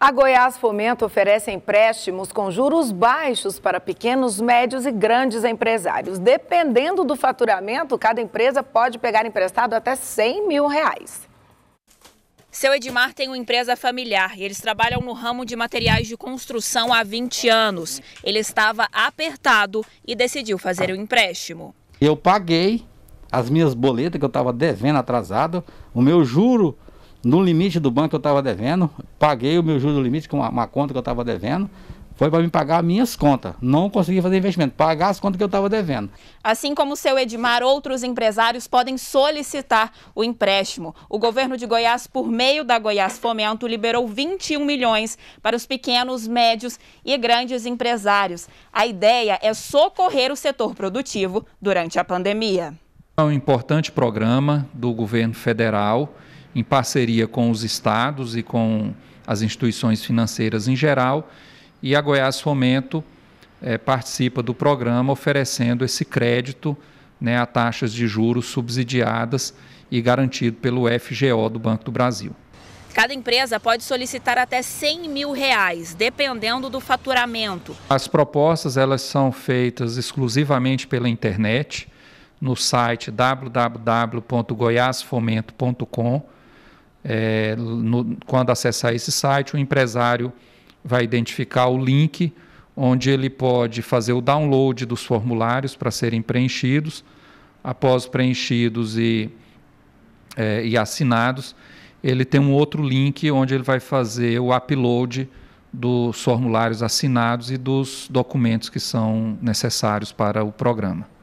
A Goiás Fomento oferece empréstimos com juros baixos para pequenos, médios e grandes empresários. Dependendo do faturamento, cada empresa pode pegar emprestado até 100 mil reais. Seu Edmar tem uma empresa familiar e eles trabalham no ramo de materiais de construção há 20 anos. Ele estava apertado e decidiu fazer o empréstimo. Eu paguei as minhas boletas que eu estava devendo atrasado, o meu juro no limite do banco que eu estava devendo, paguei o meu juros do limite com uma, uma conta que eu estava devendo, foi para me pagar minhas contas. Não consegui fazer investimento, pagar as contas que eu estava devendo. Assim como o seu Edmar, outros empresários podem solicitar o empréstimo. O governo de Goiás, por meio da Goiás Fomento, liberou 21 milhões para os pequenos, médios e grandes empresários. A ideia é socorrer o setor produtivo durante a pandemia. É um importante programa do governo federal em parceria com os estados e com as instituições financeiras em geral, e a Goiás Fomento é, participa do programa oferecendo esse crédito né, a taxas de juros subsidiadas e garantido pelo FGO do Banco do Brasil. Cada empresa pode solicitar até 100 mil reais, dependendo do faturamento. As propostas elas são feitas exclusivamente pela internet, no site www.goiasfomento.com. É, no, quando acessar esse site, o empresário vai identificar o link onde ele pode fazer o download dos formulários para serem preenchidos. Após preenchidos e, é, e assinados, ele tem um outro link onde ele vai fazer o upload dos formulários assinados e dos documentos que são necessários para o programa.